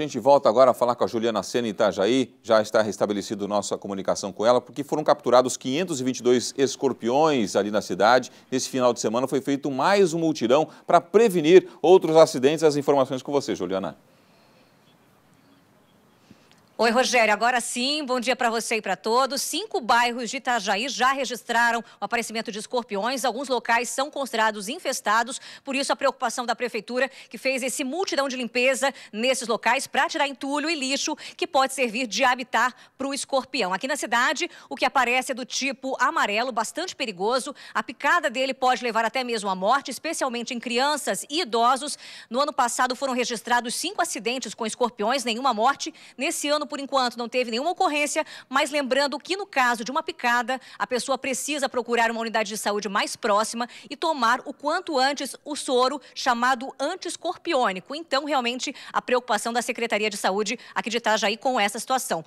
A gente volta agora a falar com a Juliana Sena em Itajaí. Já está restabelecido nossa comunicação com ela, porque foram capturados 522 escorpiões ali na cidade. Nesse final de semana foi feito mais um multirão para prevenir outros acidentes. As informações com você, Juliana. Oi, Rogério. Agora sim, bom dia para você e para todos. Cinco bairros de Itajaí já registraram o aparecimento de escorpiões. Alguns locais são considerados infestados, por isso a preocupação da prefeitura que fez esse multidão de limpeza nesses locais para tirar entulho e lixo que pode servir de habitat para o escorpião. Aqui na cidade, o que aparece é do tipo amarelo, bastante perigoso. A picada dele pode levar até mesmo à morte, especialmente em crianças e idosos. No ano passado foram registrados cinco acidentes com escorpiões, nenhuma morte. Nesse ano por enquanto, não teve nenhuma ocorrência, mas lembrando que no caso de uma picada, a pessoa precisa procurar uma unidade de saúde mais próxima e tomar o quanto antes o soro chamado antiscorpiônico. Então, realmente, a preocupação da Secretaria de Saúde aqui de Itajaí tá com essa situação.